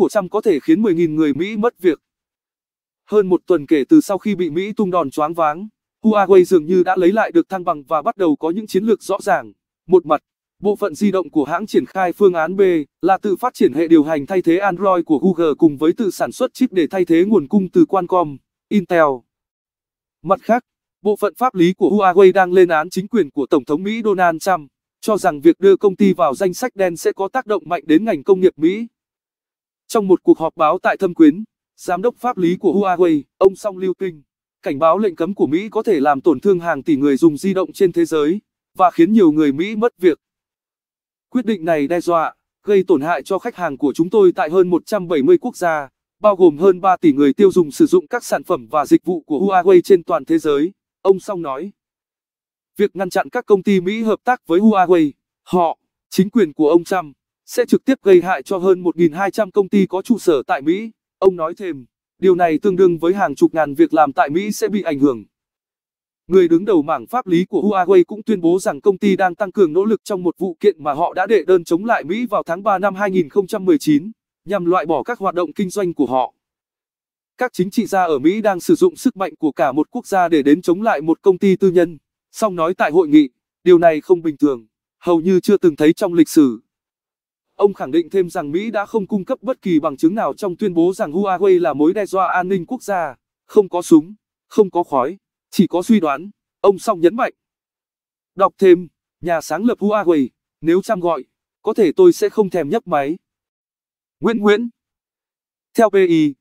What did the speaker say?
của Trump có thể khiến 10.000 người Mỹ mất việc. Hơn một tuần kể từ sau khi bị Mỹ tung đòn choáng váng, Huawei dường như đã lấy lại được thăng bằng và bắt đầu có những chiến lược rõ ràng. Một mặt, bộ phận di động của hãng triển khai phương án B là tự phát triển hệ điều hành thay thế Android của Google cùng với tự sản xuất chip để thay thế nguồn cung từ Qualcomm, Intel. Mặt khác, bộ phận pháp lý của Huawei đang lên án chính quyền của Tổng thống Mỹ Donald Trump, cho rằng việc đưa công ty vào danh sách đen sẽ có tác động mạnh đến ngành công nghiệp Mỹ. Trong một cuộc họp báo tại Thâm Quyến, giám đốc pháp lý của Huawei, ông Song Liu Tinh, cảnh báo lệnh cấm của Mỹ có thể làm tổn thương hàng tỷ người dùng di động trên thế giới và khiến nhiều người Mỹ mất việc. Quyết định này đe dọa, gây tổn hại cho khách hàng của chúng tôi tại hơn 170 quốc gia, bao gồm hơn 3 tỷ người tiêu dùng sử dụng các sản phẩm và dịch vụ của Huawei trên toàn thế giới, ông Song nói. Việc ngăn chặn các công ty Mỹ hợp tác với Huawei, họ, chính quyền của ông Trump, sẽ trực tiếp gây hại cho hơn 1.200 công ty có trụ sở tại Mỹ. Ông nói thêm, điều này tương đương với hàng chục ngàn việc làm tại Mỹ sẽ bị ảnh hưởng. Người đứng đầu mảng pháp lý của Huawei cũng tuyên bố rằng công ty đang tăng cường nỗ lực trong một vụ kiện mà họ đã đệ đơn chống lại Mỹ vào tháng 3 năm 2019, nhằm loại bỏ các hoạt động kinh doanh của họ. Các chính trị gia ở Mỹ đang sử dụng sức mạnh của cả một quốc gia để đến chống lại một công ty tư nhân. Song nói tại hội nghị, điều này không bình thường, hầu như chưa từng thấy trong lịch sử. Ông khẳng định thêm rằng Mỹ đã không cung cấp bất kỳ bằng chứng nào trong tuyên bố rằng Huawei là mối đe dọa an ninh quốc gia, không có súng, không có khói, chỉ có suy đoán, ông song nhấn mạnh. Đọc thêm, nhà sáng lập Huawei, nếu chăm gọi, có thể tôi sẽ không thèm nhấc máy. Nguyễn Nguyễn Theo PI,